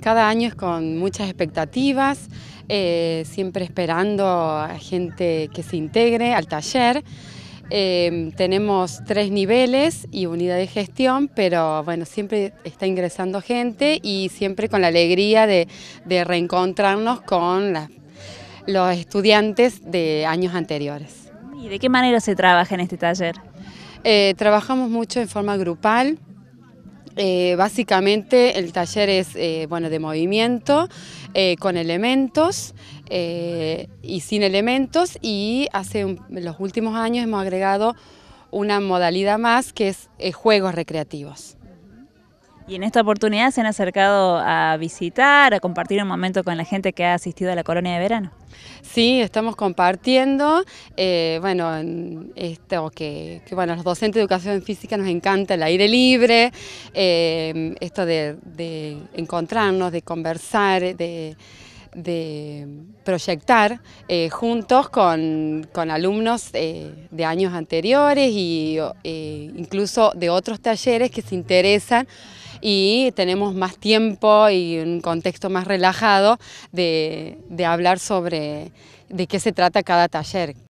Cada año es con muchas expectativas, eh, siempre esperando a gente que se integre al taller. Em, tenemos tres niveles y unidad de gestión, pero bueno, siempre está ingresando gente y siempre con la alegría de, reencontrarnos con los estudiantes de años anteriores. ¿Y de qué manera se trabaja en este taller? Eh, trabajamos mucho en forma grupal, eh, básicamente el taller es eh, bueno, de movimiento eh, con elementos y sin elementos y hace los últimos años hemos agregado una modalidad más que es juegos recreativos. Y en esta oportunidad se han acercado a visitar, a compartir un momento con la gente que ha asistido a la colonia de verano. Sí, estamos compartiendo, eh, bueno, esto que, bueno, los docentes de educación física nos encanta el aire libre, eh, esto de, encontrarnos, de conversar, de proyectar eh, juntos con, alumnos de años anteriores e incluso de otros talleres que se interesan y tenemos más tiempo y un contexto más relajado de, de hablar sobre de qué se trata cada taller.